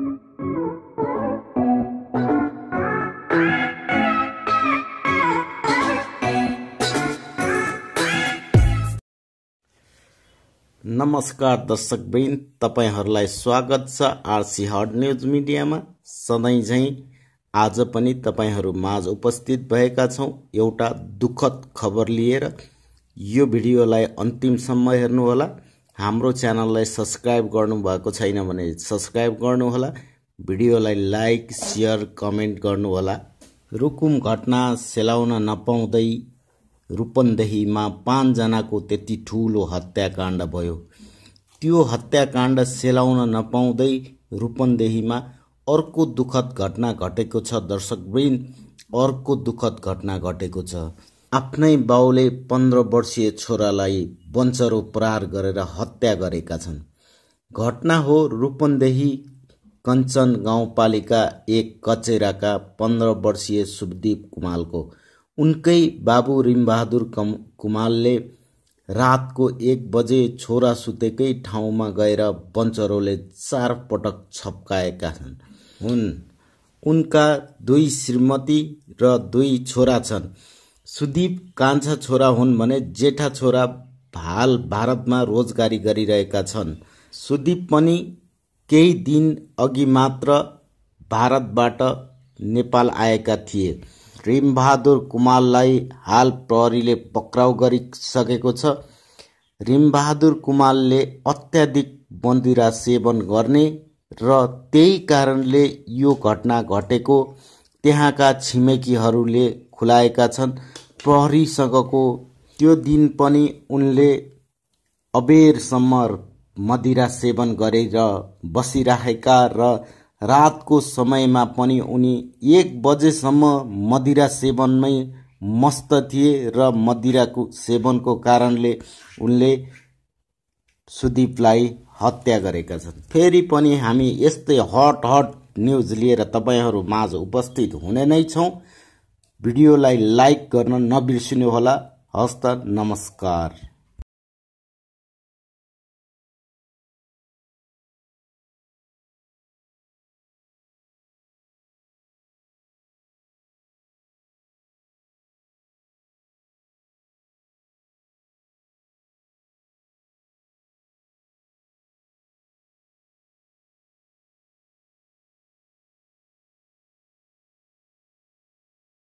नमस्कार दर्शकवृन्द तपाईँहरूलाई स्वागत छ आरसी हट न्युज मिडियामा सधैँ झैँ आज पनि तपाईँहरू माझ उपस्थित भएका छौँ एउटा दुःखद खबर लिएर यो भिडियोलाई अन्तिमसम्म हेर्नुहोला हाम्रो च्यानललाई सब्सक्राइब गर्नुभएको छैन भने सब्सक्राइब गर्नुहोला भिडियोलाई लाइक सेयर कमेन्ट गर्नुहोला रुकुम घटना सेलाउन नपाउँदै रूपन्देहीमा पाँचजनाको त्यति ठुलो हत्याकाण्ड भयो त्यो हत्याकाण्ड सेलाउन नपाउँदै रूपन्देहीमा अर्को दुःखद घटना घटेको छ दर्शकवृन्द अर्को दुःखद घटना घटेको छ आफ्नै बाउले पन्ध्र वर्षीय छोरालाई बन्चरो प्रहार गरेर हत्या गरेका छन् घटना हो रूपन्देही कञ्चन गाउँपालिका एक कचेराका पन्ध्र वर्षीय शुभदीप कुमालको उनकै बाबु रिमबहादुर कम कुमालले रातको एक बजे छोरा सुतेकै ठाउँमा गएर बन्चरोले चार पटक छप्काएका छन् हुन् उनका दुई श्रीमती र दुई छोरा छन् सुदीप कान्छा छोरा हुन् भने जेठा छोरा हाल भारतमा रोजगारी गरिरहेका छन् सुदीप पनि केही दिन अघि मात्र भारतबाट नेपाल आएका थिए रिमबहादुर कुमारलाई हाल प्रहरीले पक्राउ गरिसकेको छ रिमबहादुर कुमारले अत्याधिक बन्दिरा सेवन गर्ने र त्यही कारणले यो घटना घटेको त्यहाँका छिमेकीहरूले खुलाएका छन् प्रहरीसँगको त्यो दिन पनि उनले अबेरसम्म मदिरा सेवन गरेर बसिराखेका र रातको समयमा पनि उनी एक बजेसम्म मदिरा सेवनमै मस्त थिए र मदिराको सेवनको कारणले उनले सुदीपलाई हत्या गरेका छन् फेरि पनि हामी यस्तै हट हट न्युज लिएर तपाईँहरू माझ उपस्थित हुने नै छौँ भिडियोलाई लाइक गर्न नबिर्सिनुहोला हस्त नमस्कार